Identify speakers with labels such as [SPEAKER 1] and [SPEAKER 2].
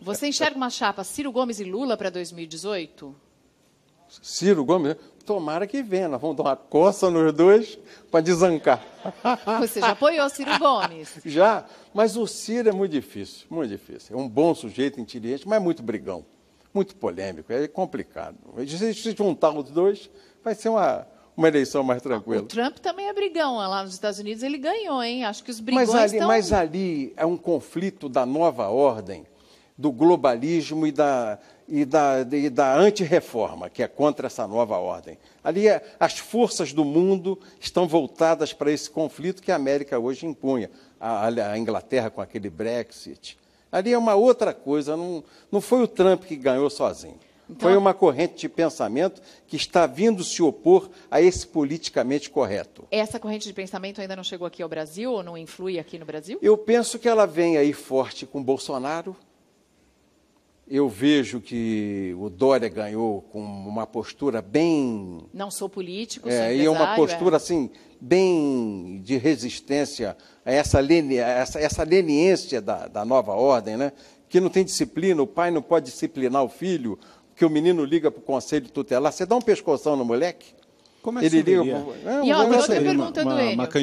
[SPEAKER 1] Você enxerga uma chapa Ciro Gomes e Lula para 2018? Ciro Gomes? Tomara que venha, nós vamos dar uma coça nos dois para desancar. Você já apoiou Ciro Gomes? Já, mas o Ciro é muito difícil, muito difícil. É um bom sujeito, inteligente, mas muito brigão, muito polêmico, é complicado. Se juntar os dois, vai ser uma, uma eleição mais tranquila. O Trump também é brigão. Lá nos Estados Unidos ele ganhou, hein? Acho que os brigões mas ali, estão... Mas ali é um conflito da nova ordem do globalismo e da, e da, e da antirreforma, que é contra essa nova ordem. Ali, é, as forças do mundo estão voltadas para esse conflito que a América hoje impunha. A, a Inglaterra com aquele Brexit. Ali é uma outra coisa, não, não foi o Trump que ganhou sozinho. Então, foi uma corrente de pensamento que está vindo se opor a esse politicamente correto. Essa corrente de pensamento ainda não chegou aqui ao Brasil ou não influi aqui no Brasil? Eu penso que ela vem aí forte com Bolsonaro, eu vejo que o Dória ganhou com uma postura bem. Não sou político, é, sou é, E uma postura, é. assim, bem de resistência a essa, essa, essa leniência da, da nova ordem, né? que não tem disciplina, o pai não pode disciplinar o filho, que o menino liga para o conselho tutelar. Você dá um pescoção no moleque? Como assim, é que ele liga pro... E ó, outra assim. pergunta perguntando uma, ele. Uma can...